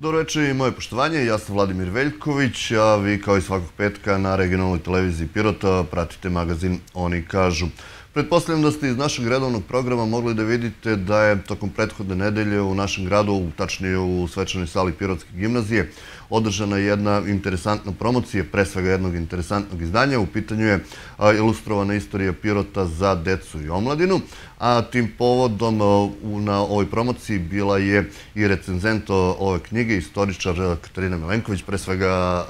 Dobro večer i moje poštovanje, ja sam Vladimir Veljković, a vi kao i svakog petka na regionalnoj televiziji Pirota pratite magazin Oni kažu. Pretpostavljam da ste iz našeg redovnog programa mogli da vidite da je tokom prethodne nedelje u našem gradu, tačnije u svečanoj sali Pirotske gimnazije, održana je jedna interesantna promocija, pre svega jednog interesantnog izdanja. U pitanju je ilustrovana istorija Pirota za decu i omladinu, a tim povodom na ovoj promociji bila je i recenzent ove knjige, istoričar Katarina Milenković, pre svega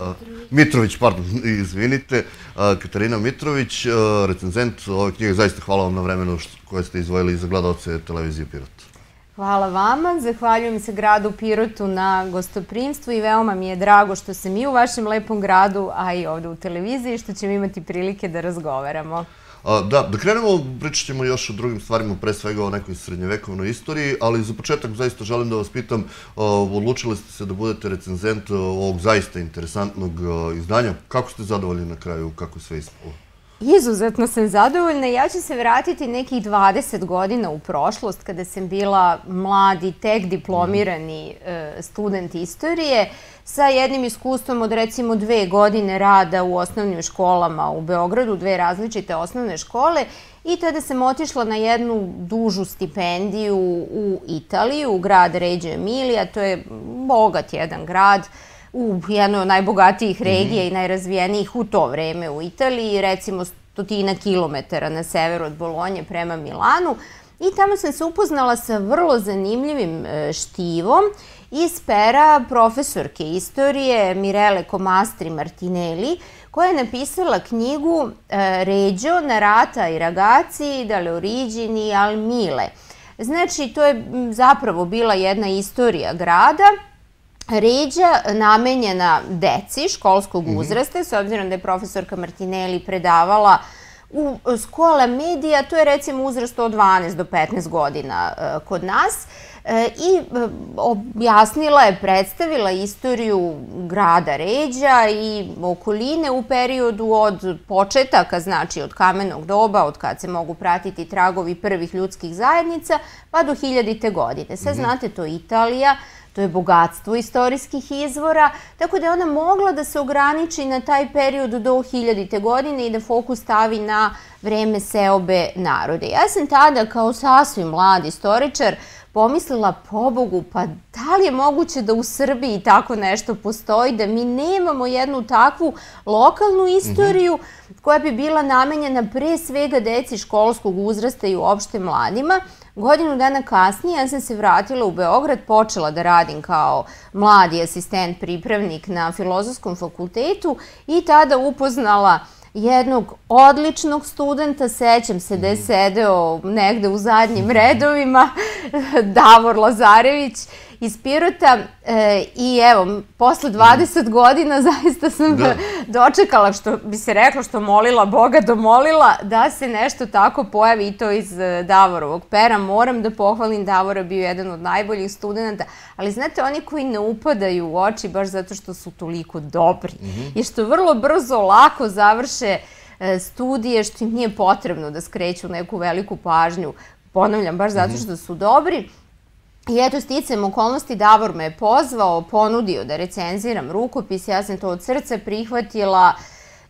Mitrović, pardon, izvinite, Katarina Mitrović, recenzent ove knjige. Zaista hvala vam na vremenu koje ste izvojili za gledalce televizije Pirot. Hvala vama, zahvaljujem se gradu Pirotu na gostoprimstvu i veoma mi je drago što se mi u vašem lepom gradu, a i ovde u televiziji, što ćemo imati prilike da razgovaramo. da, da krenemo, pričat ćemo još o drugim stvarima, pre svega o nekoj srednjevekovnoj istoriji, ali za početak zaista želim da vas pitam, odlučili ste se da budete recenzent ovog zaista interesantnog izdanja. Kako ste zadovoljni na kraju, kako je sve ispalo? Izuzetno sam zadovoljna. Ja ću se vratiti nekih 20 godina u prošlost kada sam bila mladi, tek diplomirani mhm. e, student istorije sa jednim iskustvom od recimo dve godine rada u osnovnim školama u Beogradu, dve različite osnovne škole i tada sam otišla na jednu dužu stipendiju u Italiju, u grad Ređe Emilija, to je bogat jedan grad, u jednoj od najbogatijih mhm. regija i najrazvijenijih u to vreme u Italiji, recimo stotina kilometara na severu od Bolonje prema Milanu. I tamo sam se upoznala sa vrlo zanimljivim e, štivom iz pera profesorke istorije Mirele Komastri Martinelli, koja je napisala knjigu e, Ređo, Narata i Ragaci, Dale Origini, Al Mile. Znači, to je zapravo bila jedna istorija grada, ređa namenjena deci školskog mhm. uzrasta, s obzirom da je profesorka Martinelli predavala u skola medija, to je recimo uzrast od 12 do 15 godina e, kod nas, e, i e, objasnila je, predstavila istoriju grada Ređa i okoline u periodu od početaka, znači od kamenog doba, od kad se mogu pratiti tragovi prvih ljudskih zajednica, pa do hiljadite godine. Sve mhm. znate, to Italija, to je bogatstvo istorijskih izvora, tako da je ona mogla da se ograniči na taj period do 1000. godine i da fokus stavi na vreme seobe narode. Ja sam tada kao sasvim mlad istoričar pomislila, pobogu, pa da li je moguće da u Srbiji tako nešto postoji, da mi nemamo jednu takvu lokalnu istoriju mhm. koja bi bila namenjena pre svega deci školskog uzrasta i uopšte mladima, Godinu dana kasnije ja sam se vratila u Beograd, počela da radim kao mladi asistent pripravnik na Filozofskom fakultetu i tada upoznala jednog odličnog studenta, sećam se da je mhm. sedeo negde u zadnjim redovima, Davor Lazarević, iz Pirota e, i evo, posle 20 mm. godina zaista sam da. dočekala, što bi se reklo, što molila Boga, domolila da se nešto tako pojavi i to iz e, Davorovog pera. Moram da pohvalim Davora, bio jedan od najboljih studenta, ali znate, oni koji ne upadaju u oči baš zato što su toliko dobri mm -hmm. i što vrlo brzo, lako završe e, studije što im nije potrebno da skreću neku veliku pažnju, ponavljam, baš zato mhm. što su dobri, I eto, sticam okolnosti, Davor me je pozvao, ponudio da recenziram rukopis, ja sam to od srca prihvatila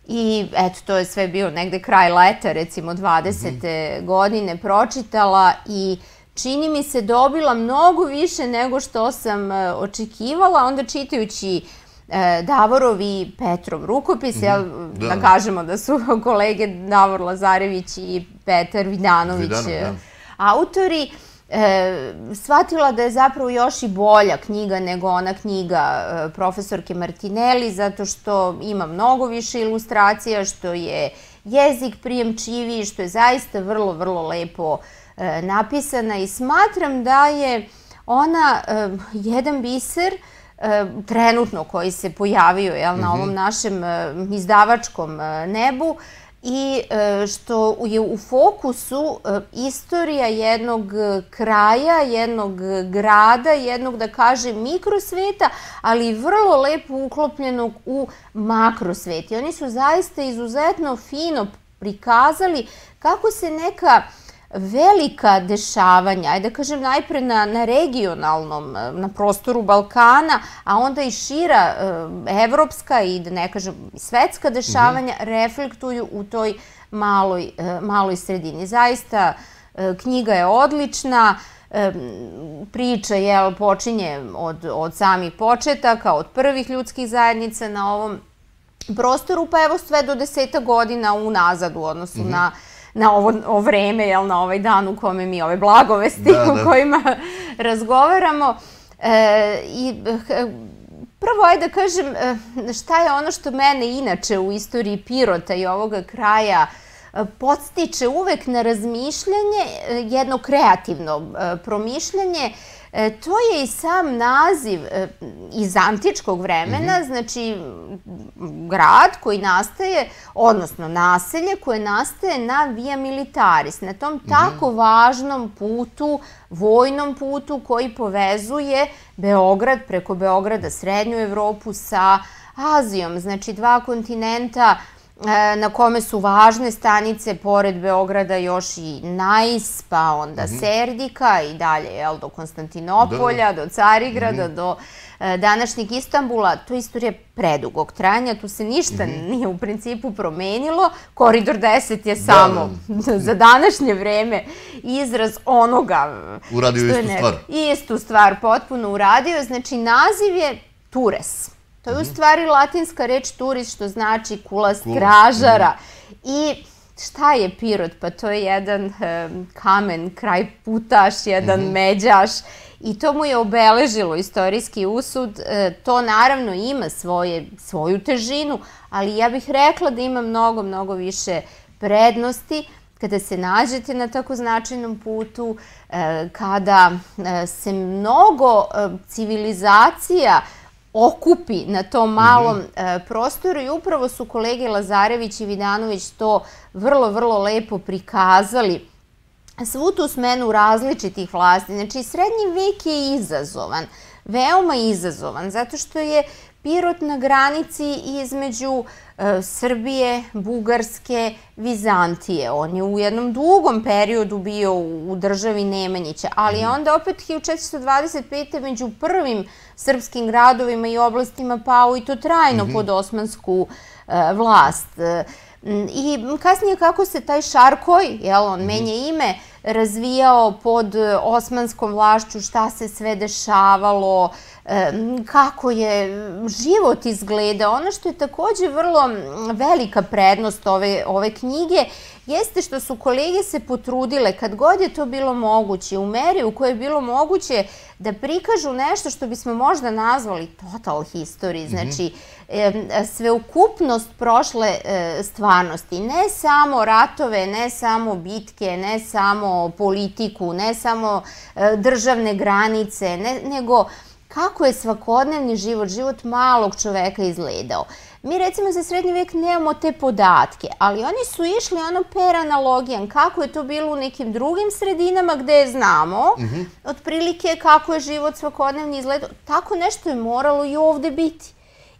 i eto, to je sve bio negde kraj leta, recimo 20. Mm -hmm. godine, pročitala i čini mi se dobila mnogo više nego što sam e, očekivala, onda čitajući e, Davorov i Petrov rukopis, mm, ja, da, da. da kažemo da su kolege Davor Lazarević i Petar Vidanović Vidano, da. E, autori, e, shvatila da je zapravo još i bolja knjiga nego ona knjiga e, profesorke Martinelli, zato što ima mnogo više ilustracija, što je jezik prijemčiviji, što je zaista vrlo, vrlo lepo e, napisana i smatram da je ona e, jedan biser trenutno koji se pojavio jel, na mhm. ovom našem izdavačkom nebu, i e, što je u fokusu e, istorija jednog e, kraja, jednog grada, jednog da kažem mikrosveta, ali vrlo lepo uklopljenog u makrosveti. oni su zaista izuzetno fino prikazali kako se neka velika dešavanja, ajde da kažem najpre na, na regionalnom, e, na prostoru Balkana, a onda i šira e, evropska i da ne kažem svetska dešavanja mm -hmm. reflektuju u toj maloj, e, maloj sredini. Zaista knjiga je odlična, priča jel, počinje od, od samih početaka, od prvih ljudskih zajednica na ovom prostoru, pa evo sve do deseta godina unazad u odnosu mm -hmm. na na ovo, ovo vreme, jel, na ovaj dan u kome mi ove blagovesti da, da. u kojima razgovaramo. E, I eh, eh, prvo je da kažem eh, šta je ono što mene inače u istoriji Pirota i ovoga kraja podstiče uvek na razmišljanje, jedno kreativno promišljanje, E, to je i sam naziv e, iz antičkog vremena, mhm. znači grad koji nastaje, odnosno naselje koje nastaje na Via Militaris, na tom mhm. tako važnom putu, vojnom putu koji povezuje Beograd preko Beograda, Srednju Evropu sa Azijom, znači dva kontinenta, E, na kome su važne stanice, pored Beograda još i pa onda mhm. Serdika i dalje jel, do Konstantinopolja, da, da. do Carigrada, mhm. do e, današnjeg Istambula. To je istorija predugog trajanja, tu se ništa mhm. nije u principu promenilo. Koridor 10 je da, samo za današnje vreme izraz onoga... Uradio istu stvar. Istu stvar potpuno uradio. Znači, naziv je Tures. To je u mhm. stvari latinska reč turis što znači kula stražara. gražara. Mhm. I šta je Pirot? Pa to je jedan kamen, kraj putaš, jedan mhm. međaš i to mu je obeležilo istorijski usud. E, to naravno ima svoje, svoju težinu, ali ja bih rekla da ima mnogo, mnogo više prednosti kada se nađete na tako značajnom putu, e, kada e, se mnogo civilizacija okupi na tom malom mm -hmm. prostoru i upravo su kolege Lazarević i Vidanović to vrlo, vrlo lepo prikazali svu tu smenu različitih vlasti. Znači, srednji vek je izazovan, veoma izazovan, zato što je Pirot na granici između e, Srbije, Bugarske, Vizantije. On je u jednom dugom periodu bio u, državi Nemanjića, ali je mhm. onda opet 1425. među prvim srpskim gradovima i oblastima pao i to trajno mhm. pod osmansku e, vlast. E, I kasnije kako se taj Šarkoj, jel, on mhm. menje ime, razvijao pod osmanskom vlašću, šta se sve dešavalo, kako je život izgleda. Ono što je takođe vrlo velika prednost ove, ove knjige jeste što su kolege se potrudile kad god je to bilo moguće, u meri u kojoj je bilo moguće da prikažu nešto što bismo možda nazvali total history, mhm. znači sveukupnost prošle e, stvarnosti, ne samo ratove, ne samo bitke, ne samo politiku, ne samo e, državne granice, ne, nego kako je svakodnevni život, život malog čoveka izgledao. Mi recimo za srednji vek nemamo te podatke, ali oni su išli ono per analogijan, kako je to bilo u nekim drugim sredinama gde znamo, mhm. otprilike kako je život svakodnevni izgledao. Tako nešto je moralo i ovde biti.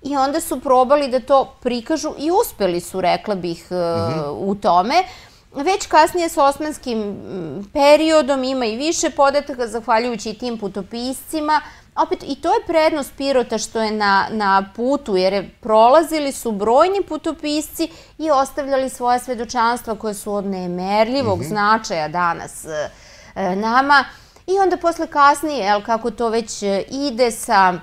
I onda su probali da to prikažu i uspeli su, rekla bih, mhm. u tome. Već kasnije s osmanskim periodom ima i više podataka, zahvaljujući i tim putopiscima. Opet, i to je prednost Pirota što je na, na putu, jer je prolazili su brojni putopisci i ostavljali svoje svedočanstva koje su od nemerljivog mm -hmm. značaja danas e, e, nama. I onda posle kasnije, jel, kako to već e, ide sa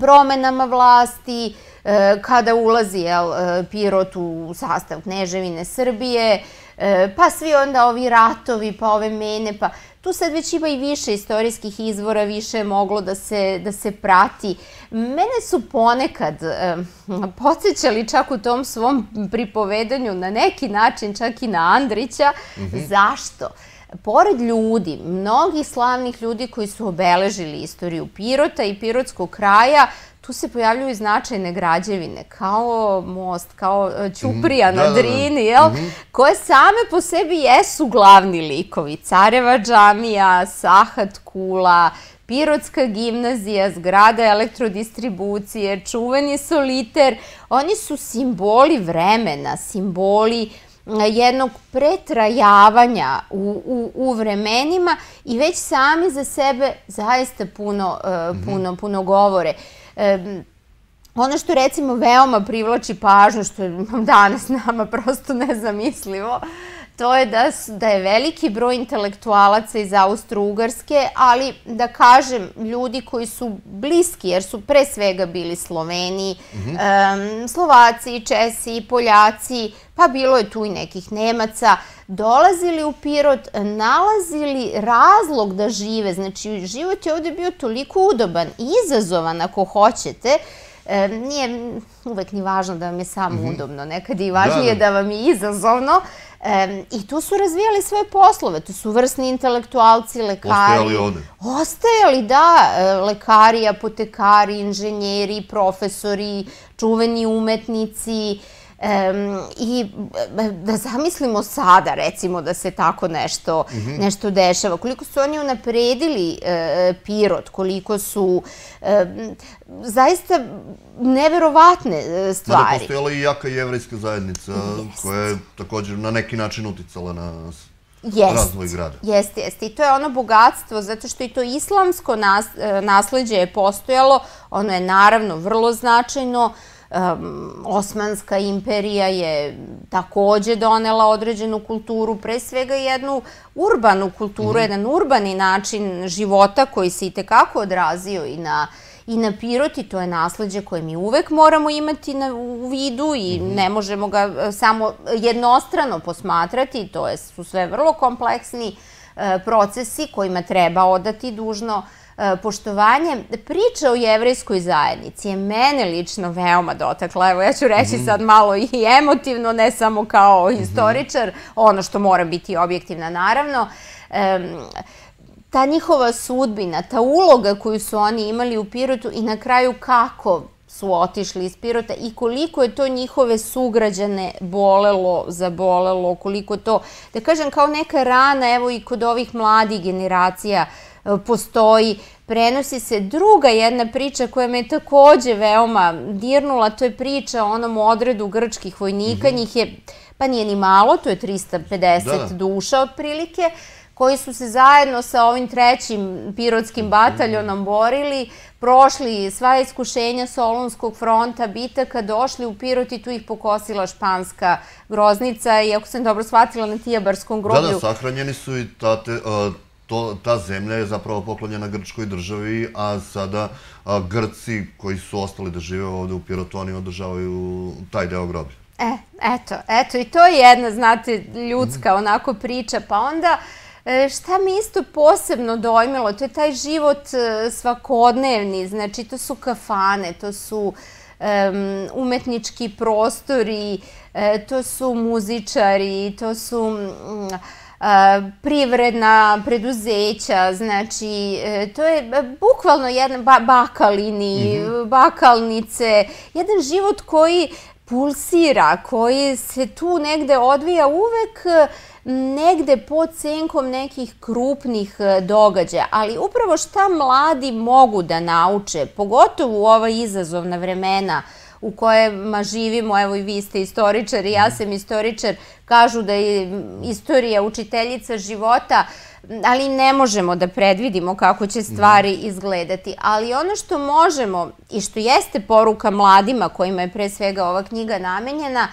promenama vlasti, e, kada ulazi jel, e, Pirot u sastav Kneževine Srbije, E, pa svi onda ovi ratovi, pa ove mene, pa tu sad već ima i više istorijskih izvora, više je moglo da se, da se prati. Mene su ponekad e, podsjećali čak u tom svom pripovedanju na neki način čak i na Andrića. Mm -hmm. Zašto? Pored ljudi, mnogih slavnih ljudi koji su obeležili istoriju Pirota i Pirotskog kraja, tu se pojavljuju značajne građevine, kao most, kao e, Ćuprija mhm. na da, da, da. Drini, jel? Mhm. Koje same po sebi jesu glavni likovi. Careva džamija, Sahat Kula, Pirotska gimnazija, zgrada elektrodistribucije, čuveni soliter, oni su simboli vremena, simboli jednog pretrajavanja u, u, u vremenima i već sami za sebe zaista puno, uh, puno, puno govore. Uh, Ono što recimo veoma privlači pažnju, što je danas nama prosto nezamislivo, to je da, da je veliki broj intelektualaca iz Austro-Ugarske, ali da kažem, ljudi koji su bliski, jer su pre svega bili Sloveni, mm -hmm. um, Slovaci, Česi, Poljaci, pa bilo je tu i nekih Nemaca, dolazili u Pirot, nalazili razlog da žive. Znači, život je ovde bio toliko udoban i izazovan ako hoćete, E, nije uvek ni važno da vam je samo mm -hmm. udobno, nekad i važnije da, da. da vam je izazovno, I tu su razvijali svoje poslove, tu su vrsni intelektualci, lekari. Ostajali one. Ostajali, da, e, lekari, apotekari, inženjeri, profesori, čuveni umetnici, I e, da zamislimo sada, recimo, da se tako nešto, mhm. nešto dešava. Koliko su oni unapredili e, Pirot, koliko su e, zaista neverovatne da, da, stvari. Mada postojala i jaka jevrejska zajednica koja je također na neki način uticala na Jest, razvoj grada. Jeste, jeste. I to je ono bogatstvo, zato što i to islamsko nasledđe je postojalo. Ono je naravno vrlo značajno. Osmanska imperija je takođe donela određenu kulturu, pre svega jednu urbanu kulturu, mhm. jedan urbani način života koji se i tekako odrazio i na i na piroti to je nasledđe koje mi uvek moramo imati na, u vidu i mm -hmm. ne možemo ga e, samo jednostrano posmatrati, to je, su sve vrlo kompleksni e, procesi kojima treba odati dužno E, poštovanje. Priča o jevrejskoj zajednici je mene lično veoma dotakla. Evo, ja ću reći mhm. sad malo i emotivno, ne samo kao historičar, mhm. ono što mora biti objektivna, naravno. ta njihova sudbina, ta uloga koju su oni imali u Pirotu i na kraju kako su otišli iz Pirota i koliko je to njihove sugrađane bolelo, zabolelo, koliko to, da kažem, kao neka rana, evo i kod ovih mladih generacija, postoji. Prenosi se druga jedna priča koja me je takođe veoma dirnula, to je priča o onom odredu grčkih vojnika, mhm. njih je, pa nije ni malo, to je 350 da, da. duša otprilike, koji su se zajedno sa ovim trećim pirotskim bataljonom mhm. borili, prošli sva iskušenja Solunskog fronta, bitaka, došli u Pirot i tu ih pokosila španska groznica i ako sam dobro shvatila na Tijabarskom groblju. Da, da, sahranjeni su i ta, to, ta zemlja je zapravo poklonjena Grčkoj državi, a sada a, Grci koji su ostali da žive ovde u Pirotoni održavaju taj deo groblja. E, eto, eto, i to je jedna, znate, ljudska mhm. onako priča, pa onda e, šta mi isto posebno dojmilo, to je taj život e, svakodnevni, znači to su kafane, to su um, umetnički prostori, e, to su muzičari, to su... Um, privredna preduzeća, znači e, to je e, bukvalno jedna bakalini, mhm. bakalnice, jedan život koji pulsira, koji se tu negde odvija uvek e, negde pod senkom nekih krupnih događaja, ali upravo šta mladi mogu da nauče, pogotovo u ova izazovna vremena u kojima živimo, evo i vi ste istoričar i ja mhm. sam istoričar, kažu da je istorija učiteljica života, ali ne možemo da predvidimo kako će mhm. stvari izgledati. Ali ono što možemo i što jeste poruka mladima kojima je pre svega ova knjiga namenjena,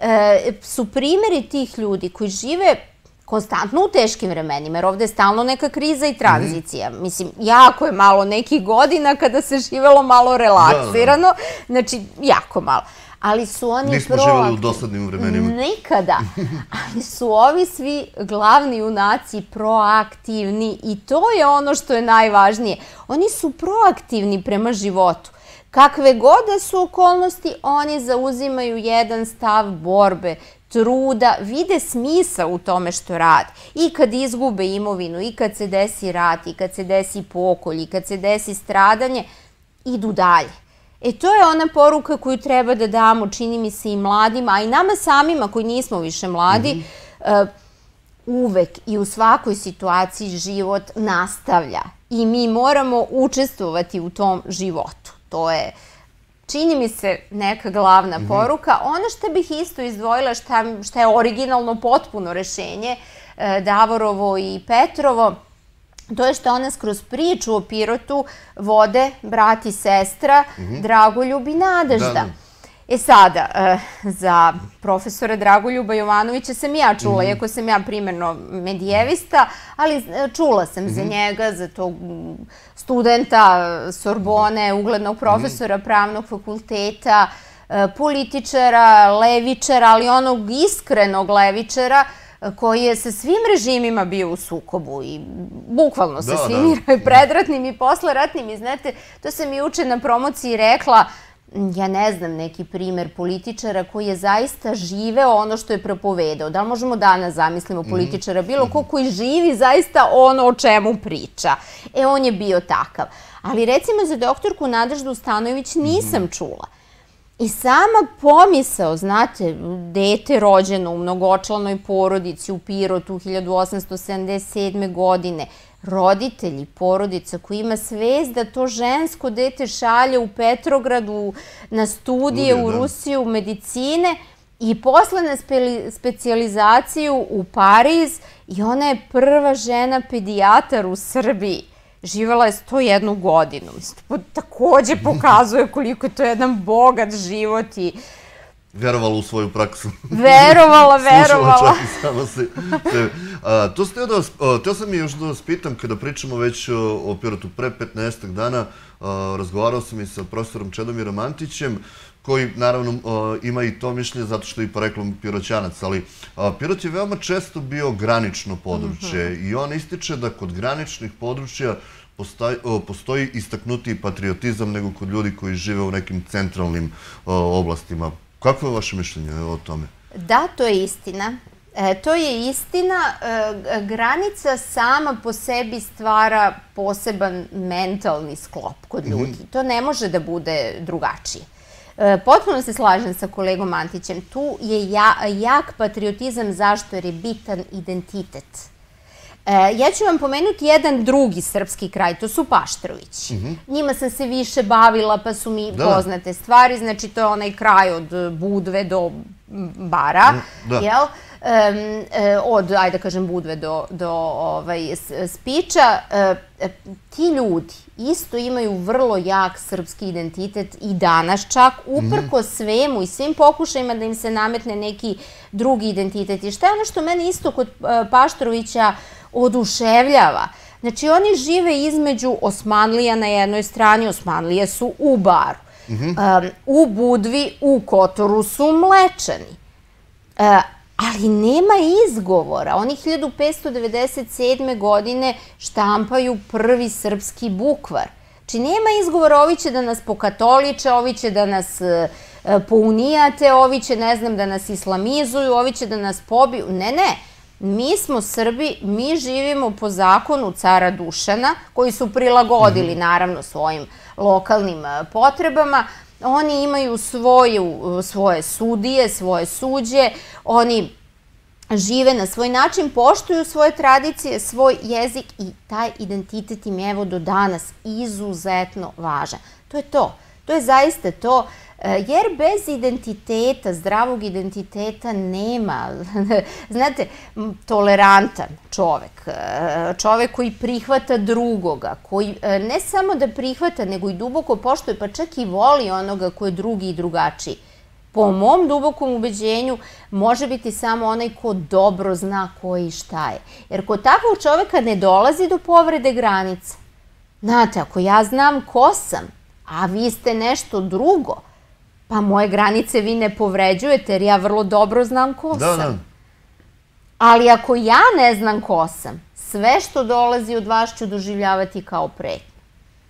e, su primeri tih ljudi koji žive konstantno u teškim vremenima, jer ovde je stalno neka kriza i tranzicija. Mhm. Mislim, jako je malo nekih godina kada se živelo malo da, da. relaksirano, znači jako malo. Ali su oni proaktivni. Nismo živali u dosadnim vremenima. Nikada. Ali su ovi svi glavni junaci proaktivni i to je ono što je najvažnije. Oni su proaktivni prema životu. Kakve god da su okolnosti, oni zauzimaju jedan stav borbe truda, vide smisa u tome što rade. I kad izgube imovinu, i kad se desi rat, i kad se desi pokolj, i kad se desi stradanje, idu dalje. E to je ona poruka koju treba da damo, čini mi se i mladima, a i nama samima koji nismo više mladi, mhm. eh, uvek i u svakoj situaciji život nastavlja i mi moramo učestvovati u tom životu. To je čini mi se neka glavna mm -hmm. poruka. Ono što bih isto izdvojila, šta, šta je originalno potpuno rešenje, e, Davorovo i Petrovo, to je što ona skroz priču o Pirotu vode brat i sestra, mm -hmm. Dragoljub i Nadežda. Da, da. E sada, eh, za profesora Dragoljuba Jovanovića sam ja čula, mhm. iako sam ja primerno medijevista, ali eh, čula sam za mhm. njega, za tog mm, studenta Sorbone, uglednog mhm. profesora pravnog fakulteta, eh, političara, levičara, ali onog iskrenog levičara, koji je sa svim režimima bio u sukobu i bukvalno sa da, da. svim i predratnim i posleratnim i znate, to sam i uče na promociji rekla, ja ne znam, neki primer političara koji je zaista živeo ono što je propovedao. Da li možemo danas zamislimo političara, mhm. bilo ko mhm. koji živi zaista ono o čemu priča. E, on je bio takav. Ali recimo za doktorku Nadeždu Stanović nisam mhm. čula. I sama pomisao, znate, dete rođeno u mnogočlanoj porodici u Pirotu 1877. godine, roditelji, porodica koji ima svest da to žensko dete šalje u Petrogradu na studije u da. Rusiju, medicine i posle na specializaciju u Pariz i ona je prva žena pedijatar u Srbiji. Živela je 101 godinu. Takođe pokazuje koliko je to jedan bogat život i uh, verovala u svoju praksu. Verovala, verovala. Slušala se. se to ste teo, da vas, teo sam i još da vas pitam, kada pričamo već o, Pirotu pre 15. dana, razgovarao sam i sa profesorom Čedomirom Antićem, koji naravno ima i to mišljenje zato što je i poreklom Piroćanac, ali Pirot je veoma često bio granično područje mhm. i on ističe da kod graničnih područja postoji istaknutiji patriotizam nego kod ljudi koji žive u nekim centralnim oblastima Kako je vaše mišljenje o tome? Da, to je istina. E, to je istina. E, granica sama po sebi stvara poseban mentalni sklop kod mhm. ljudi. To ne može da bude drugačije. E, potpuno se slažem sa kolegom Antićem. Tu je ja, jak patriotizam zašto jer je bitan identitet E, ja ću vam pomenuti jedan drugi srpski kraj, to su Paštrovići. Mhm. Njima sam se više bavila, pa su mi da, da. poznate stvari. Znači, to je onaj kraj od Budve do Bara, mm, da. jel? E, od, ajde da kažem, Budve do, do ovaj, Spiča, e, e, ti ljudi isto imaju vrlo jak srpski identitet i danas čak, mhm. uprko svemu i svim pokušajima da im se nametne neki drugi identitet. I šta je ono što mene isto kod Paštrovića oduševljava. Znači, oni žive između Osmanlija na jednoj strani, Osmanlije su u baru. Mhm. u Budvi, u Kotoru su mlečani. E, ali nema izgovora. Oni 1597. godine štampaju prvi srpski bukvar. Znači, nema izgovora, ovi će da nas pokatoliče, ovi će da nas e, e, pounijate, ovi će, ne znam, da nas islamizuju, ovi će da nas pobiju. Ne, ne mi smo Srbi, mi živimo po zakonu cara Dušana, koji su prilagodili mhm. naravno svojim lokalnim e, potrebama. Oni imaju svoju, e, svoje sudije, svoje suđe, oni žive na svoj način, poštuju svoje tradicije, svoj jezik i taj identitet im je evo do danas izuzetno važan. To je to. To je zaista to. Eh, jer bez identiteta, zdravog identiteta nema, znate, tolerantan čovek, eh, čovek koji prihvata drugoga, koji eh, ne samo da prihvata, nego i duboko poštoje, pa čak i voli onoga ko je drugi i drugačiji. Po mom dubokom ubeđenju može biti samo onaj ko dobro zna ko i šta je. Jer kod takvog čoveka ne dolazi do povrede granica. Znate, ako ja znam ko sam, a vi ste nešto drugo, pa moje granice vi ne povređujete, jer ja vrlo dobro znam ko da, da. sam. Da. Ali ako ja ne znam ko sam, sve što dolazi od vas ću doživljavati kao pretnje.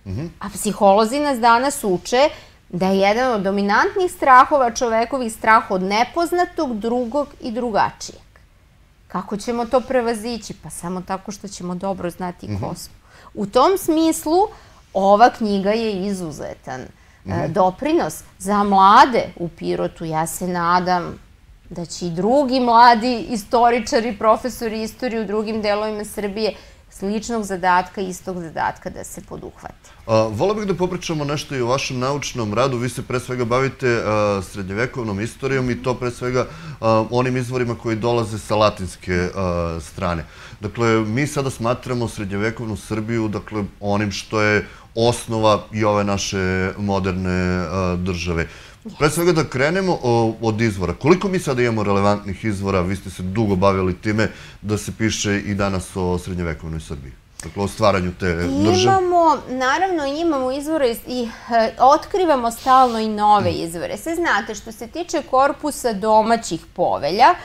Mm -hmm. A psiholozi nas danas uče da je jedan od dominantnih strahova čovekovih strah od nepoznatog, drugog i drugačijeg. Kako ćemo to prevazići? Pa samo tako što ćemo dobro znati mm -hmm. ko mhm. smo. U tom smislu ova knjiga je izuzetan uh, Mhm. E, doprinos za mlade u Pirotu. Ja se nadam da će i drugi mladi istoričari, profesori istorije u drugim delovima Srbije sličnog zadatka, istog zadatka da se poduhvate. Volao bih da popričamo nešto i o vašem naučnom radu. Vi se pre svega bavite srednjevekovnom istorijom i to pre svega onim izvorima koji dolaze sa latinske strane. Dakle, mi sada smatramo srednjevekovnu Srbiju, dakle, onim što je osnova i ove naše moderne e, države. Pre svega da krenemo od izvora. Koliko mi sada imamo relevantnih izvora? Vi ste se dugo bavili time da se piše i danas o srednjevekovnoj Srbiji. Dakle, o stvaranju te države. Imamo, naravno, imamo izvore i e, otkrivamo stalno i nove mm. izvore. Sve znate, što se tiče korpusa domaćih povelja,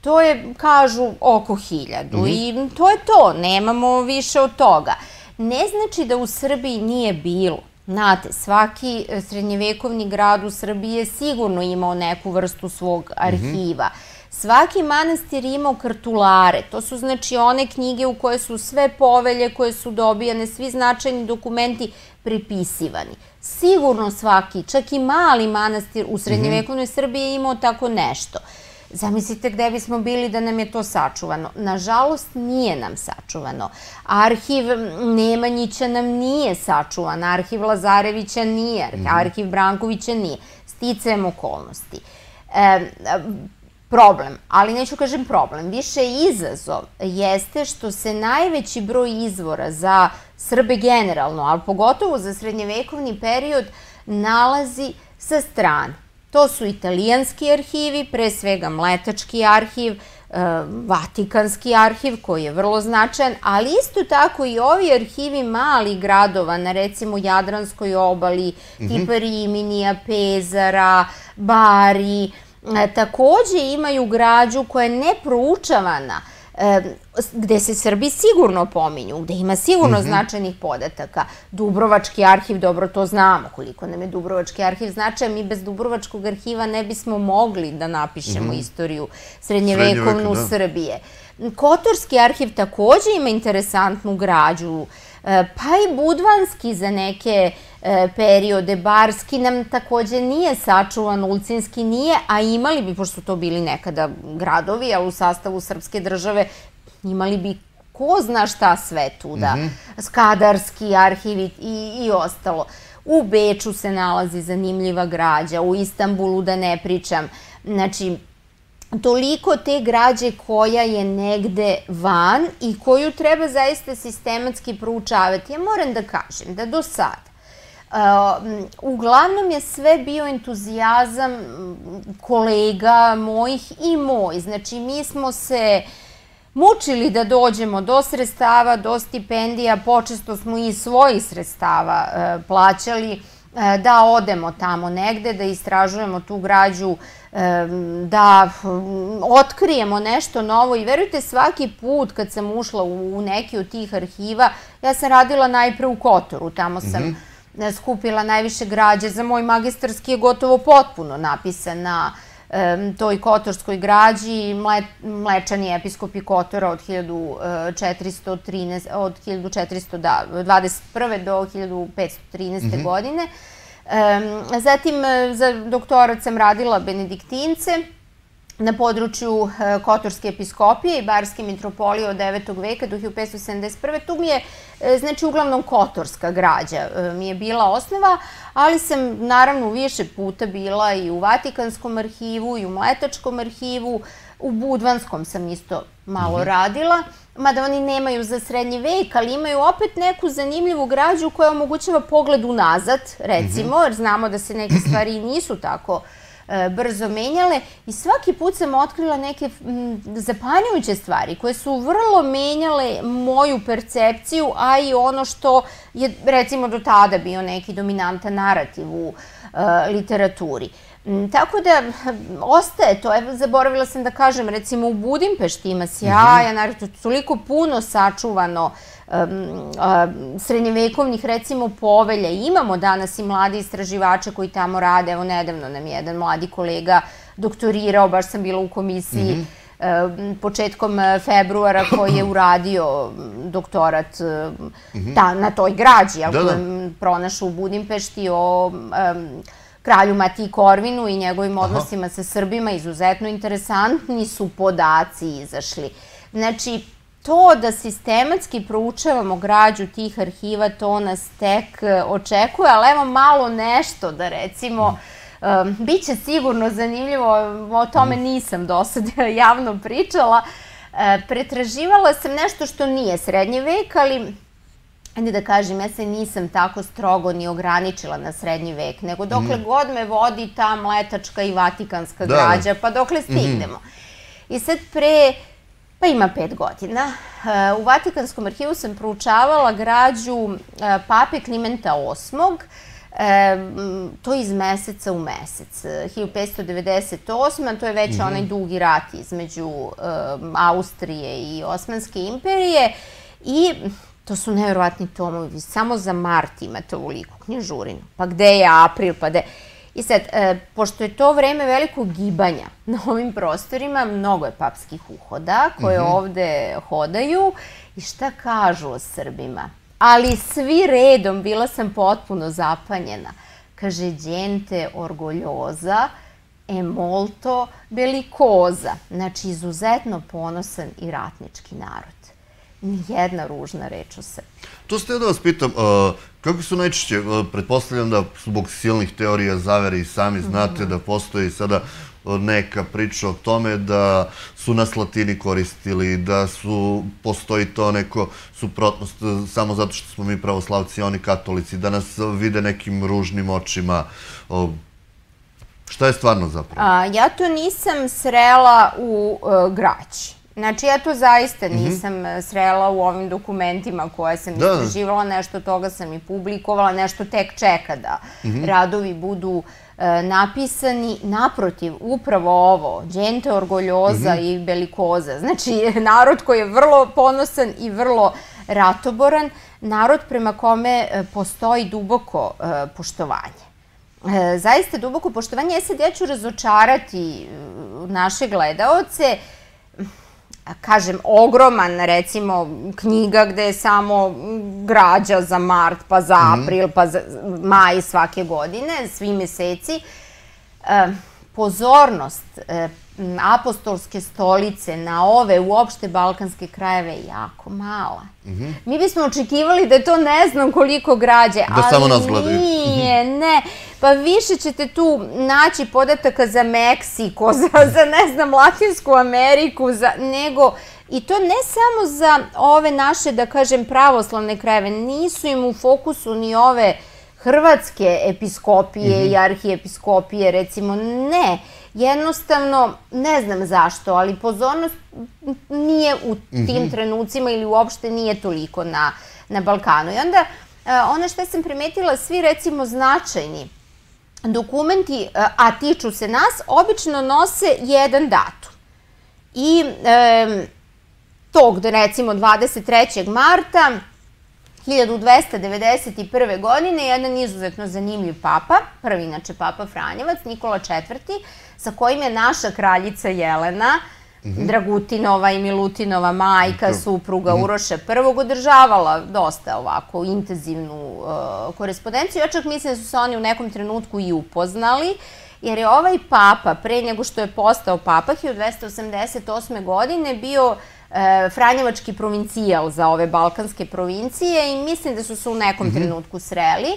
to je, kažu, oko hiljadu. Mhm. I to je to, nemamo više od toga ne znači da u Srbiji nije bilo. Znate, svaki e, srednjevekovni grad u Srbiji je sigurno imao neku vrstu svog mhm. arhiva. Svaki manastir je imao kartulare, to su znači one knjige u koje su sve povelje koje su dobijane, svi značajni dokumenti prepisivani. Sigurno svaki, čak i mali manastir u mhm. srednjevekovnoj Srbiji je imao tako nešto. Zamislite gde bismo bili da nam je to sačuvano. Nažalost, nije nam sačuvano. Arhiv Nemanjića nam nije sačuvan, arhiv Lazarevića nije, mhm. arhiv Brankovića nije. Sticajem okolnosti. E, problem, ali neću kažem problem, više izazov jeste što se najveći broj izvora za Srbe generalno, ali pogotovo za srednjevekovni period, nalazi sa strane. To su italijanski arhivi, pre svega Mletački arhiv, e, Vatikanski arhiv koji je vrlo značajan, ali isto tako i ovi arhivi malih gradova na recimo Jadranskoj obali, mhm. tipa Riminija, Pezara, Bari, e, takođe imaju građu koja je neproučavana gde se Srbi sigurno pominju, gde ima sigurno mhm. značajnih podataka. Dubrovački arhiv, dobro to znamo koliko nam je Dubrovački arhiv značajan, mi bez Dubrovačkog arhiva ne bismo mogli da napišemo mhm. istoriju srednjevekovnu da. Srbije. Kotorski arhiv takođe ima interesantnu građu, E, pa i budvanski za neke e, periode, barski nam takođe nije sačuvan, ulcinski nije, a imali bi, pošto su to bili nekada gradovi, a u sastavu srpske države imali bi ko zna šta sve tu da, mhm. skadarski arhiv i, i ostalo. U Beču se nalazi zanimljiva građa, u Istanbulu da ne pričam. Znači, toliko te građe koja je negde van i koju treba zaista sistematski proučavati. Ja moram da kažem da do sada uglavnom je sve bio entuzijazam kolega mojih i moj. Znači, mi smo se mučili da dođemo do sredstava, do stipendija, počesto smo i svojih sredstava e, plaćali. E, da odemo tamo negde, da istražujemo tu građu, e, da mm, otkrijemo nešto novo i verujte svaki put kad sam ušla u neki od tih arhiva, ja sam radila najpre u Kotoru, tamo sam mhm. e, skupila najviše građe, za moj magistarski je gotovo potpuno napisana toj kotorskoj građi mle, mlečani episkopi Kotora od 1413, e, od 1421. Da, do 1513. Mhm. godine. Zatim, e, za doktorat sam radila Benediktince, na području e, Kotorske episkopije i Barske mitropolije od 9. veka do 1571. Tu mi je, e, znači, uglavnom kotorska građa e, mi je bila osnova, ali sam naravno više puta bila i u Vatikanskom arhivu i u Mletačkom arhivu, u Budvanskom sam isto malo mhm. radila, mada oni nemaju za srednji vek, ali imaju opet neku zanimljivu građu koja omogućava pogled unazad, recimo, mhm. jer znamo da se neke stvari nisu tako E, brzo menjale i svaki put sam otkrila neke zapanjujuće stvari koje su vrlo menjale moju percepciju, a i ono što je recimo do tada bio neki dominantan narativ u e, literaturi. Uh, Mm, tako da, hm, ostaje to. Evo, zaboravila sam da kažem, recimo u Budimpešti ima mhm. sjaja, naravno, toliko puno sačuvano hm, hm, srednjevekovnih, recimo, povelja. Imamo danas i mlade istraživače koji tamo rade. Evo, nedavno nam je jedan mladi kolega doktorirao, baš sam bila u komisiji, mhm. početkom februara koji je uradio doktorat mhm. ta, na toj građi, ali da, da. pronašu u Budimpešti o kralju Mati Korvinu i njegovim odnosima sa Srbima izuzetno interesantni su podaci izašli. Znači, to da sistematski proučavamo građu tih arhiva, to nas tek e, očekuje, ali evo malo nešto da recimo... Mm. E, biće sigurno zanimljivo, o tome mm. nisam do sad javno pričala. E, pretraživala sam nešto što nije srednji vek, ali ajde da kažem, ja se nisam tako strogo ni ograničila na srednji vek, nego dokle mm. god me vodi ta mletačka i vatikanska da. da. građa, pa dokle mhm. stignemo. Mm. I sad pre, pa ima pet godina, eh, u Vatikanskom arhivu sam proučavala građu eh, pape Klimenta VIII, E, eh, to je iz meseca u mesec. 1598. to je već mm -hmm. onaj dugi rat između e, Austrije i Osmanske imperije. I To su nevjerojatni tomovi. samo za mart imate ovoliku knjižurinu. Pa gde je april, pa gde... I sad, e, pošto je to vreme velikog gibanja na ovim prostorima, mnogo je papskih uhoda koje mhm. ovde hodaju i šta kažu o Srbima. Ali svi redom, bila sam potpuno zapanjena. Kaže, djente orgoljoza, emolto belikoza. Znači, izuzetno ponosan i ratnički narod nijedna ružna reč o sebi. To ste ja da vas pitam, kako su najčešće, pretpostavljam da zbog silnih teorija zavere i sami znate da postoji sada neka priča o tome da su nas latini koristili, da su, postoji to neko suprotnost samo zato što smo mi pravoslavci, oni katolici, da nas vide nekim ružnim očima. šta je stvarno zapravo? A, ja to nisam srela u e, graći Znači, ja to zaista mhm. nisam mm -hmm. srela u ovim dokumentima koje sam da, da. istraživala, nešto toga sam i publikovala, nešto tek čeka da mm -hmm. radovi budu e, napisani. Naprotiv, upravo ovo, Đente orgoljoza mm -hmm. i belikoza, znači narod koji je vrlo ponosan i vrlo ratoboran, narod prema kome e, postoji duboko e, poštovanje. E, zaista duboko poštovanje. Ja sad ja ću razočarati e, naše gledaoce, kažem, ogroman, recimo, knjiga gde je samo građa za mart, pa za mhm. april, pa za maj svake godine, svi meseci, e, pozornost e, apostolske stolice na ove uopšte balkanske krajeve je jako mala. Mhm. Mi bismo očekivali da je to ne znam koliko građe, da ali samo nas gledaju. nije, mhm. ne pa više ćete tu naći podataka za Meksiko, za, za ne znam, Latinsku Ameriku, za, nego I to ne samo za ove naše, da kažem, pravoslavne krajeve, nisu im u fokusu ni ove hrvatske episkopije mm -hmm. i arhijepiskopije, recimo, ne. Jednostavno, ne znam zašto, ali pozornost nije u mhm. tim mm -hmm. trenucima ili uopšte nije toliko na, na Balkanu. I onda, e, ono što sam primetila, svi recimo značajni dokumenti, e, a tiču se nas, obično nose jedan datum. I e, tog, recimo, 23. marta 1291. godine jedan izuzetno zanimljiv papa, prvi inače papa Franjevac, Nikola IV., sa kojim je naša kraljica Jelena, Mhm. Dragutinova i Milutinova majka, supruga mhm. Uroša prvog, održavala dosta ovako intenzivnu uh, korespondenciju. Ja čak mislim da su se oni u nekom trenutku i upoznali, jer je ovaj papa, pre nego što je postao papa, 1288. godine bio uh, franjevački provincijal za ove balkanske provincije i mislim da su se u nekom mhm. trenutku sreli.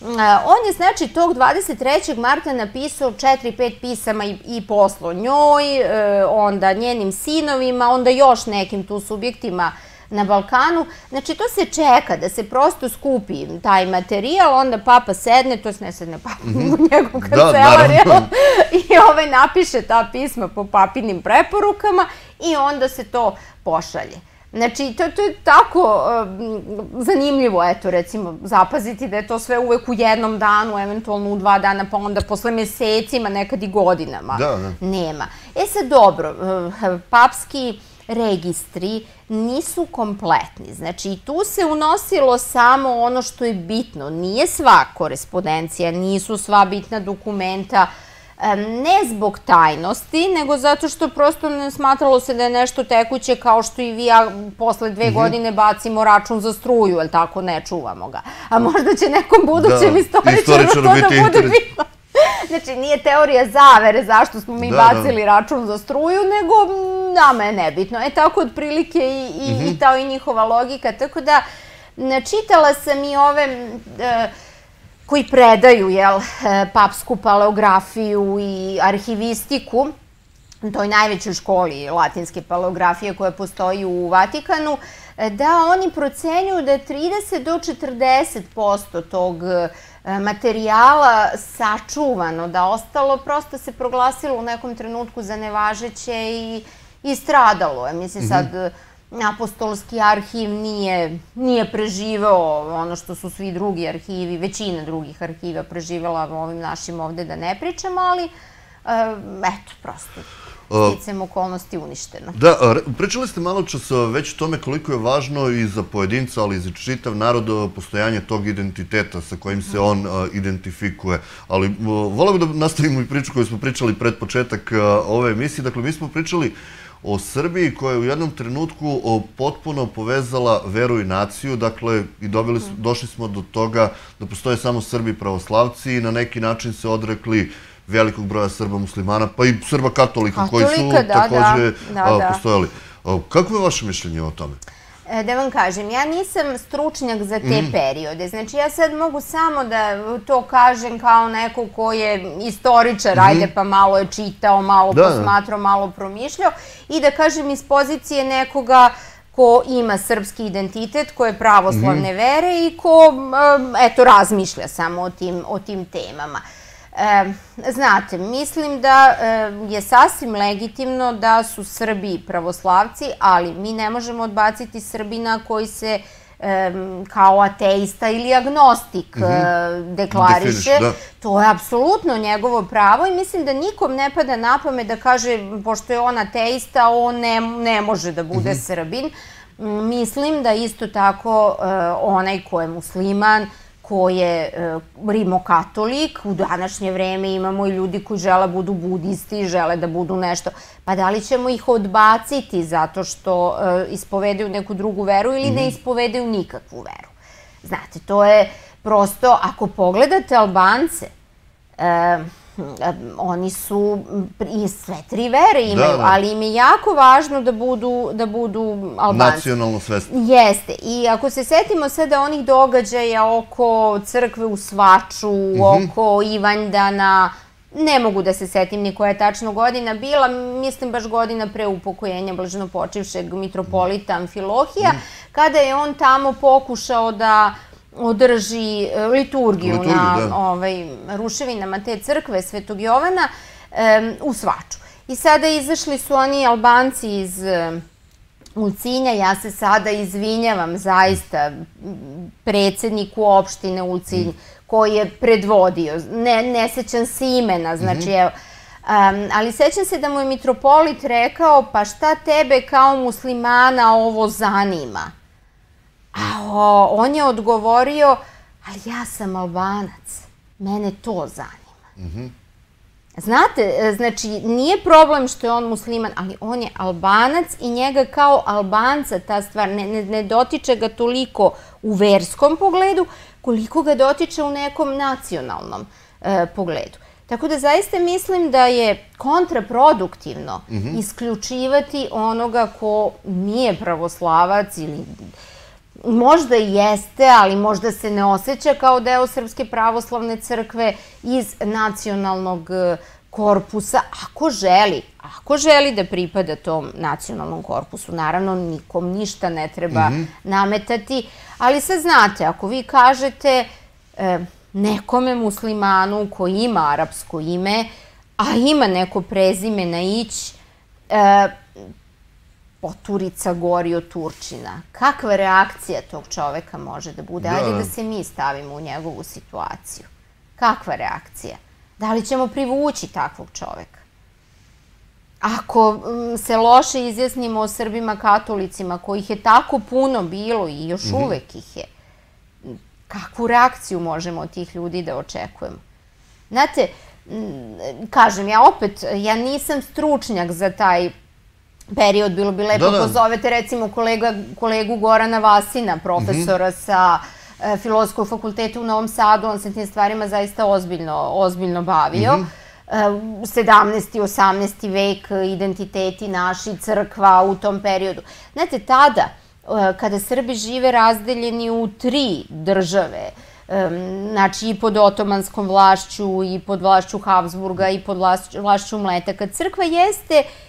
E, on je znači tog 23. marta napisao 4-5 pisama i, poslo njoj, e, onda njenim sinovima, onda još nekim tu subjektima na Balkanu. Znači to se čeka da se prosto skupi taj materijal, onda papa sedne, to se ne sedne papa u mhm. njegovu da, kancelariju i ovaj napiše ta pisma po papinim preporukama i onda se to pošalje. Znači, to, to je tako uh, zanimljivo, eto, recimo, zapaziti da je to sve uvek u jednom danu, eventualno u dva dana, pa onda posle mesecima, nekad i godinama. Da, da. Nema. E sad, dobro, uh, papski registri nisu kompletni. Znači, tu se unosilo samo ono što je bitno. Nije sva korespondencija, nisu sva bitna dokumenta, uh, ne zbog tajnosti, nego zato što prosto ne smatralo se da je nešto tekuće kao što i vi ja posle dve mhm. godine bacimo račun za struju, ali tako, ne čuvamo ga. A možda će nekom da, budućem istoričaru to da bude bilo. Znači, nije teorija zavere zašto smo mi da, da. bacili račun za struju, nego nama je nebitno. E tako, otprilike i, i, mhm. ta i njihova logika. Tako da, čitala sam i ove... E, koji predaju jel, e, papsku paleografiju i arhivistiku, toj najvećoj školi latinske paleografije koja postoji u Vatikanu, e, da oni procenjuju da je 30 do 40% tog e, materijala sačuvano, da ostalo prosto se proglasilo u nekom trenutku za nevažeće i, i stradalo je. Mislim mhm. sad, mm -hmm apostolski arhiv nije, nije preživao ono što su svi drugi arhivi, većina drugih arhiva preživela ovim našim ovde da ne pričam, ali eh, eto, prosto sticam okolnosti uništeno. Da, pričali ste malo čas već o tome koliko je važno i za pojedinca, ali i za čitav narod postojanje tog identiteta sa kojim se on identifikuje. Ali voleo da nastavimo i priču koju smo pričali pred početak ove emisije. Dakle, mi smo pričali o Srbiji koja je u jednom trenutku potpuno povezala veru i naciju, dakle, i dobili, mhm. došli smo do toga da postoje samo Srbi pravoslavci i na neki način se odrekli velikog broja Srba muslimana, pa i Srba katolika, koji su također da, da, takođe da, postojali. Kako je vaše mišljenje o tome? E, da vam kažem, ja nisam stručnjak za te mhm. periode. Znači, ja sad mogu samo da to kažem kao neko ko je istoričar, mhm. ajde pa malo je čitao, malo da, da. posmatrao, malo promišljao i da kažem iz pozicije nekoga ko ima srpski identitet, ko je pravoslavne mhm. vere i ko, eto, razmišlja samo o tim, o tim temama znate, mislim da je sasvim legitimno da su Srbi pravoslavci, ali mi ne možemo odbaciti Srbina koji se kao ateista ili agnostik mm -hmm. deklariše. Definiš, da. To je apsolutno njegovo pravo i mislim da nikom ne pada na pamet da kaže, pošto je on ateista, on ne, ne može da bude mm -hmm. Srbin. Mislim da isto tako onaj ko je musliman, ko je e, rimokatolik, u današnje vreme imamo i ljudi koji žele budu budisti, žele da budu nešto. Pa da li ćemo ih odbaciti zato što e, ispovedaju neku drugu veru ili ne mhm. ispovedaju nikakvu veru? Znate, to je prosto, ako pogledate Albance, e, oni su i sve tri vere da, imaju, da. ali im je jako važno da budu, da budu albanci. Nacionalno svesni. Jeste. I ako se setimo sada onih događaja oko crkve u Svaču, mhm. oko Ivanjdana, ne mogu da se setim ni koja je tačno godina bila, mislim baš godina pre upokojenja blažno počivšeg mitropolita Amfilohija, mhm. kada je on tamo pokušao da održi e, liturgiju, na da. ovaj, ruševinama te crkve Svetog Jovana u Svaču. I sada izašli su oni Albanci iz e, Ulcinja, ja se sada izvinjavam zaista predsedniku opštine Ulcinj koji je predvodio, ne, ne sećam se imena, znači mhm. evo, ali sećam se da mu je mitropolit rekao, pa šta tebe kao muslimana ovo zanima? A on je odgovorio, ali ja sam albanac, mene to zanima. Mhm. Znate, e, znači, nije problem što je on musliman, ali on je albanac i njega kao albanca ta stvar ne, ne, ne dotiče ga toliko u verskom pogledu, koliko ga dotiče u nekom nacionalnom e, pogledu. Tako da zaista mislim da je kontraproduktivno mhm. isključivati onoga ko nije pravoslavac ili možda jeste, ali možda se ne osjeća kao deo Srpske pravoslavne crkve iz nacionalnog e, korpusa, ako želi, ako želi da pripada tom nacionalnom korpusu, naravno nikom ništa ne treba mm -hmm. nametati, ali sad znate, ako vi kažete e, nekome muslimanu koji ima arapsko ime, a ima neko prezime na ić, e, poturica gori od Turčina. Kakva reakcija tog čoveka može da bude? Ajde da. da se mi stavimo u njegovu situaciju. Kakva reakcija? Da li ćemo privući takvog čoveka? Ako mm, se loše izjasnimo o Srbima katolicima, kojih je tako puno bilo i još mm -hmm. uvek ih je, kakvu reakciju možemo od tih ljudi da očekujemo? Znate, mm, kažem, ja opet, ja nisam stručnjak za taj period, bilo bi lepo da, da. pozovete recimo kolega, kolegu Gorana Vasina, profesora mm -hmm. sa e, filozofskog fakulteta u Novom Sadu, on se tim stvarima zaista ozbiljno, ozbiljno bavio. Mm -hmm. 17. i 18. vek, identiteti naši, crkva u tom periodu. Znate, tada, e, kada Srbi žive razdeljeni u tri države, e, znači i pod otomanskom vlašću, i pod vlašću Habsburga, i pod vlašću Mletaka, crkva jeste uh,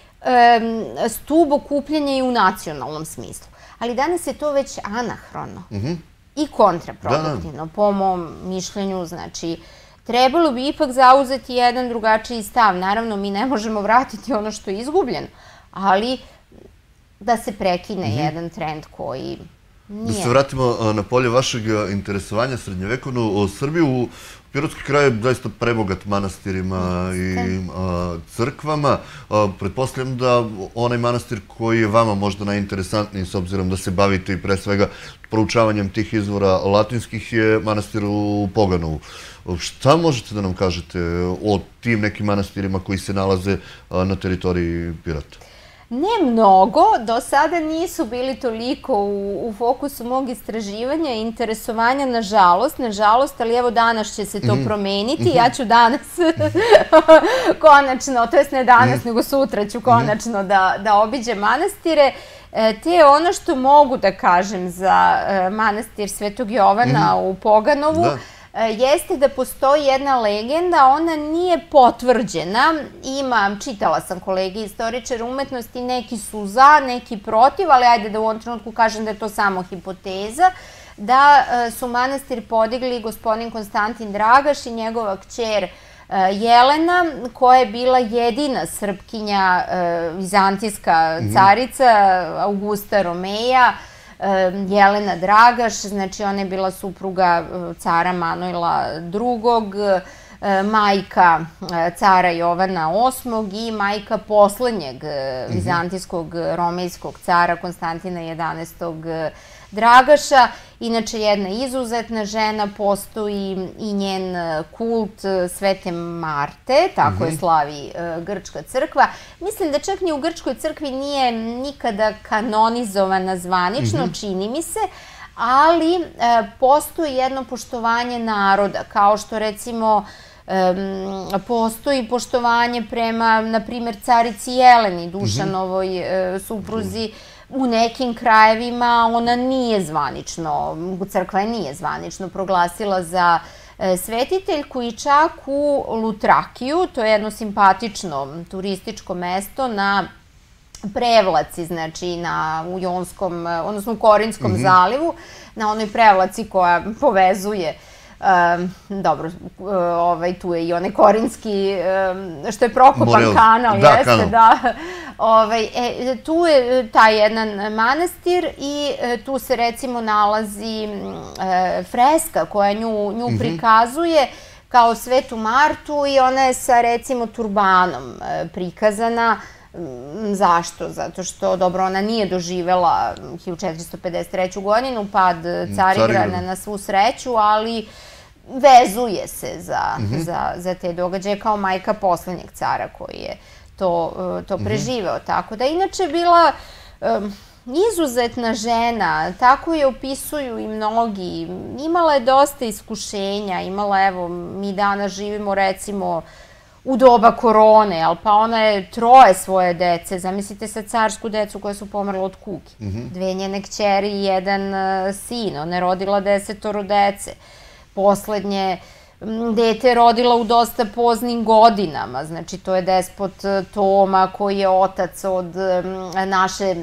stub okupljanja i u nacionalnom smislu. Ali danas je to već anahrono mhm. i kontraproduktivno, da, da. po mom mišljenju, znači trebalo bi ipak zauzeti jedan drugačiji stav. Naravno, mi ne možemo vratiti ono što je izgubljeno, ali da se prekine mhm. jedan trend koji Nije. Da se vratimo na polje vašeg interesovanja srednjevekovno. Srbiju Pirotski kraj je zaista prebogat manastirima i crkvama. pretpostavljam da onaj manastir koji je vama možda najinteresantniji s obzirom da se bavite i pre svega proučavanjem tih izvora latinskih je manastir u Poganovu. Šta možete da nam kažete o tim nekim manastirima koji se nalaze na teritoriji Pirata? Ne mnogo, do sada nisu bili toliko u, u fokusu mog istraživanja i interesovanja, nažalost, nažalost, ali evo danas će se to mm promeniti, mm -hmm. ja ću danas konačno, to jest ne danas, mm -hmm. nego sutra ću mhm. konačno da, da obiđem manastire. E, te ono što mogu da kažem za e, manastir Svetog Jovana mhm. u Poganovu, da E, jeste da postoji jedna legenda, ona nije potvrđena. Imam, čitala sam kolege istoričara umetnosti, neki su za, neki protiv, ali ajde da u ovom trenutku kažem da je to samo hipoteza, da e, su manastir podigli gospodin Konstantin Dragaš i njegova kćer e, Jelena, koja je bila jedina srpkinja, vizantijska mhm. carica, Augusta Romeja, Jelena Dragaš, znači ona je bila supruga e, cara Manojla II, e, majka e, cara Jovana VIII i majka poslednjeg vizantijskog mhm. romejskog cara Konstantina XI Dragaša, inače jedna izuzetna žena, postoji i njen e, kult e, Svete Marte, tako je mhm. slavi e, Grčka crkva. Mislim da čak ni u Grčkoj crkvi nije nikada kanonizovana zvanično, mhm. čini mi se, ali postoji jedno poštovanje naroda, kao što recimo postoji poštovanje prema, na primjer, carici Jeleni, mhm. Dušanovoj supruzi, U nekim krajevima ona nije zvanično, crkva nije zvanično proglasila za e, svetiteljku i čak u Lutrakiju, to je jedno simpatično turističko mesto na prevlaci, znači na, u Jonskom, odnosno u Korinskom mm -hmm. zalivu, na onoj prevlaci koja povezuje Um, dobro, uh, ovaj, tu je i onaj korinski, što je Prokopan Morel. kanal, da, jeste, kanal. da. Ovaj, e, tu je e, taj jedan manastir i e, tu se recimo nalazi e, freska koja nju, nju mm -hmm. prikazuje kao Svetu Martu i ona je sa recimo turbanom e, prikazana. Zašto? Zato što, dobro, ona nije doživela 1453. godinu, pad Carigrana na svu sreću, ali vezuje se za, mm -hmm. za, za te događaje kao majka poslednjeg cara koji je to, e, to mhm. preživeo. Mm -hmm. Tako da, inače bila um, izuzetna žena, tako je opisuju i mnogi. Imala je dosta iskušenja, imala, evo, mi danas živimo recimo u doba korone, ali pa ona je troje svoje dece, zamislite sa carsku decu koja su pomrla od kuki, Mm -hmm. Dve njene kćeri i jedan uh, sin, ona je rodila desetoro dece. Uh, poslednje dete rodila u dosta poznim godinama. Znači, to je despot e, Toma koji je otac od naše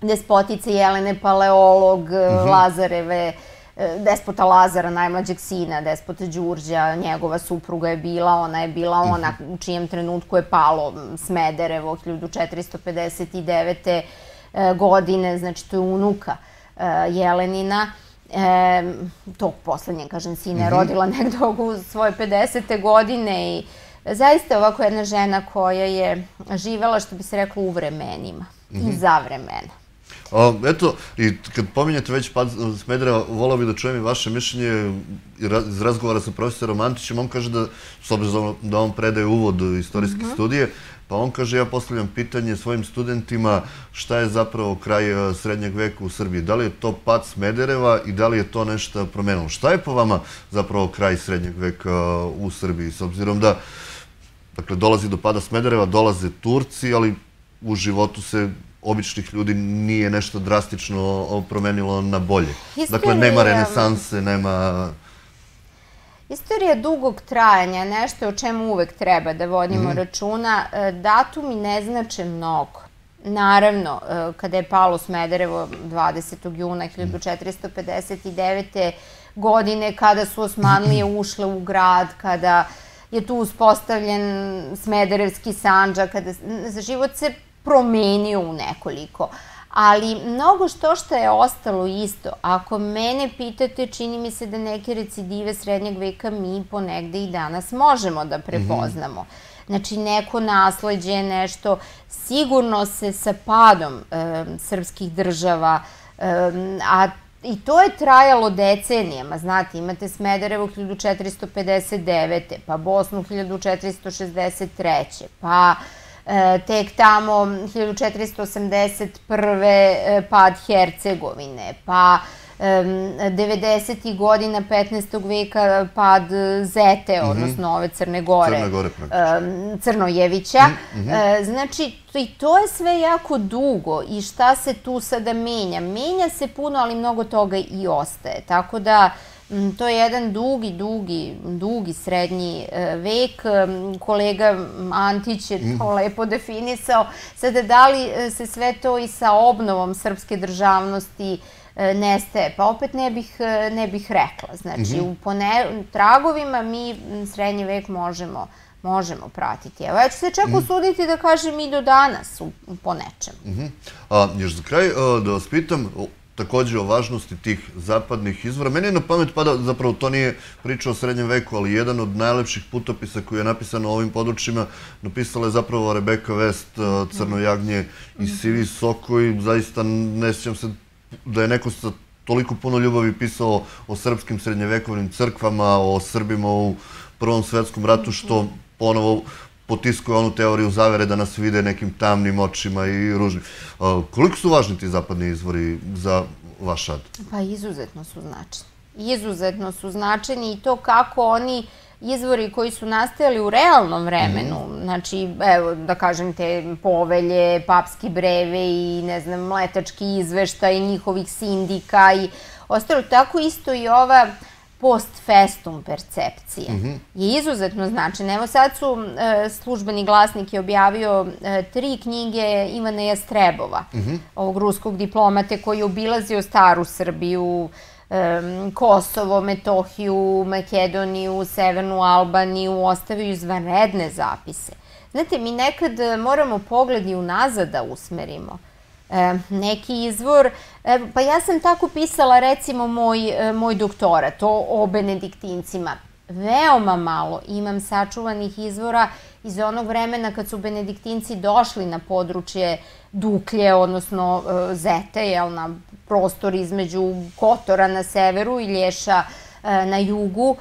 despotice Jelene Paleolog, mm -hmm. Lazareve, e, despota Lazara, najmlađeg sina, despota Đurđa, njegova supruga je bila, ona je bila mhm. ona u čijem trenutku je palo Smederevo 1459. godine, znači to je unuka Jelenina e, tog poslednje, kažem, sine mm -hmm. rodila negde u svoje 50. godine i zaista ovako jedna žena koja je živela, što bi se reklo, u vremenima mm -hmm. i mhm. za vremena. A, eto, i kad pominjate već pad Smedreva, volao bih da čujem i vaše mišljenje iz razgovora sa profesorom Antićem. On kaže da, s obzirom da on predaje uvod istorijske mm -hmm. studije, Pa on kaže, ja postavljam pitanje svojim studentima šta je zapravo kraj e, srednjeg veka u Srbiji. Da li je to pad Smedereva i da li je to nešto promenilo? Šta je po vama zapravo kraj srednjeg veka e, u Srbiji? S obzirom da dakle, dolazi do pada Smedereva, dolaze Turci, ali u životu se običnih ljudi nije nešto drastično promenilo na bolje. dakle, nema renesanse, nema... Istorija dugog trajanja nešto o čemu uvek treba da vodimo mhm. računa. E, Datumi ne znače mnogo. Naravno, e, kada je palo Smederevo 20. juna 1459. godine, kada su Osmanlije ušle u grad, kada je tu uspostavljen Smederevski sanđa, kada za život se promenio u nekoliko ali mnogo što što je ostalo isto. Ako mene pitate, čini mi se da neke recidive srednjeg veka mi ponegde i danas možemo da prepoznamo. Mm -hmm. Znači, neko nasledđe, nešto, sigurno se sa padom e, srpskih država, e, a I to je trajalo decenijama, znate, imate Smederevo 1459. pa Bosnu 1463. pa uh, E, tek tamo 1481. E, pad Hercegovine, pa 90. godina 15. veka pad Zete, mhm. odnosno ove Crne Gore, Crnojevića. Mhm, mhm. E, znači, i to je sve jako dugo i šta se tu sada menja? Menja se puno, ali mnogo toga i ostaje. Tako da, Mm, to je jedan dugi, dugi, dugi srednji e, vek. E, kolega Antić je to mhm. lepo definisao. Sada, da li e, se sve to i sa obnovom srpske državnosti nestaje? Pa opet ne bih, ne bih rekla. Znači, mhm. u pone, tragovima mi srednji vek možemo možemo pratiti. Evo, ja ću se čak mhm. usuditi da kažem i do danas u, po nečem. još za kraj da vas pitam, takođe o važnosti tih zapadnih izvora. Meni je na pamet pada, zapravo to nije priča o srednjem veku, ali jedan od najlepših putopisa koji je napisan o ovim područjima napisala je zapravo Rebeka Vest, eh, Crnojagnje mhm. i mhm. Sivi soko i zaista ne sjećam se da je neko sa toliko puno ljubavi pisao o srpskim srednjevekovnim crkvama, o Srbima u Prvom svetskom ratu, što mhm. ponovo potiskuje onu teoriju zavere da nas vide nekim tamnim očima i ružnim. Koliko su važni ti zapadni izvori za vaš rad? Pa izuzetno su značeni. Izuzetno su značeni i to kako oni izvori koji su nastajali u realnom vremenu, mhm. znači, evo, da kažem te povelje, papski breve i, ne znam, mletački izveštaj njihovih sindika i ostalo. Tako isto i ova post festum percepcije mm -hmm. je izuzetno značajna. Evo sad su e, službeni glasnik je objavio e, tri knjige Ivana Jastrebova, mm -hmm. ovog ruskog diplomate koji je obilazio staru Srbiju, e, Kosovo, Metohiju, Makedoniju, Severnu Albaniju, ostavio izvanredne zapise. Znate, mi nekad moramo pogledi da usmerimo E, neki izvor. E, pa ja sam tako pisala recimo moj, e, moj doktorat o, o benediktincima. Veoma malo imam sačuvanih izvora iz onog vremena kad su benediktinci došli na područje Duklje, odnosno Zete, jel, na prostor između Kotora na severu i Lješa E, na jugu.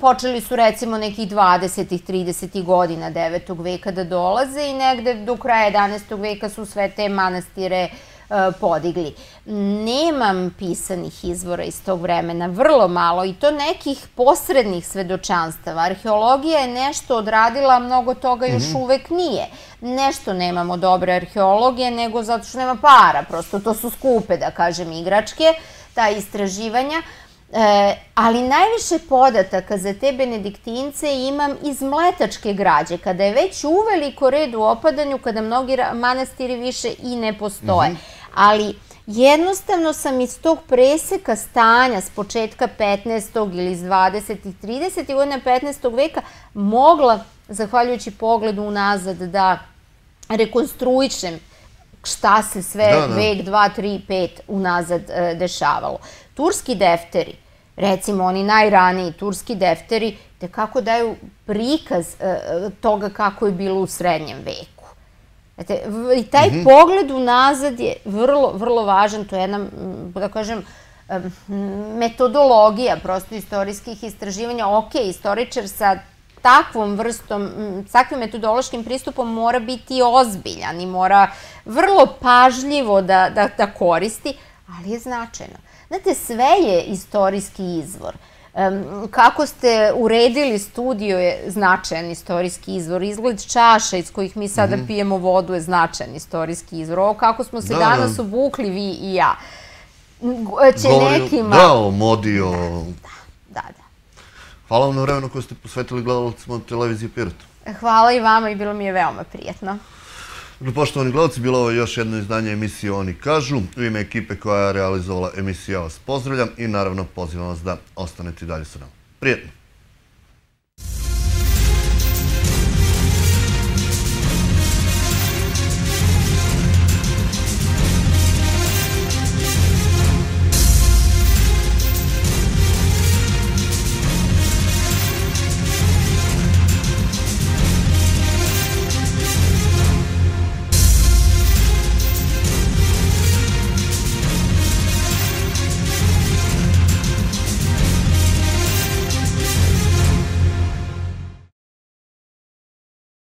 Počeli su recimo nekih 20. 30. godina 9. veka da dolaze i negde do kraja 11. veka su sve te manastire e, podigli. Nemam pisanih izvora iz tog vremena, vrlo malo i to nekih posrednih svedočanstava. Arheologija je nešto odradila, mnogo toga još mhm. uvek nije. Nešto nemamo dobre arheologije, nego zato što nema para, prosto to su skupe, da kažem, igračke, ta istraživanja. Uh, E, ali najviše podataka za te benediktince imam iz mletačke građe, kada je već uveliko red u opadanju, kada mnogi manastiri više i ne postoje. Mhm. Ali jednostavno sam iz tog preseka stanja s početka 15. ili iz 20. i 30. godina 15. veka mogla, zahvaljujući pogledu unazad, da rekonstruišem šta se sve da, da. vek 2, 3, 5 unazad e, dešavalo. Turski defteri recimo oni najraniji turski defteri, te kako daju prikaz e, e, toga kako je bilo u srednjem veku. Znate, i taj pogled mhm. u pogled unazad je vrlo, vrlo važan, to je jedna, da kažem, metodologija prosto istorijskih istraživanja. Ok, istoričar sa takvom vrstom, sa takvim metodološkim pristupom mora biti ozbiljan i mora vrlo pažljivo da, da, da koristi, ali je značajno. Znate, sve je istorijski izvor. Kako ste uredili studio je značajan istorijski izvor. Izgled čaša iz kojih mi sada mhm. pijemo vodu je značajan istorijski izvor. Ovo kako smo se da, danas da. obukli vi i ja. Će nekima... Da, o modi, o... Da, da, da. Hvala vam na vremenu koje ste posvetili gledalacima televizije Pirot. Hvala i vama i bilo mi je veoma prijetno. Dakle, poštovani gledalci, bilo ovo je još jedno izdanje emisije Oni kažu. U ime ekipe koja je realizovala emisiju, ja vas pozdravljam i naravno pozivam vas da ostanete i dalje sa nama. Prijetno!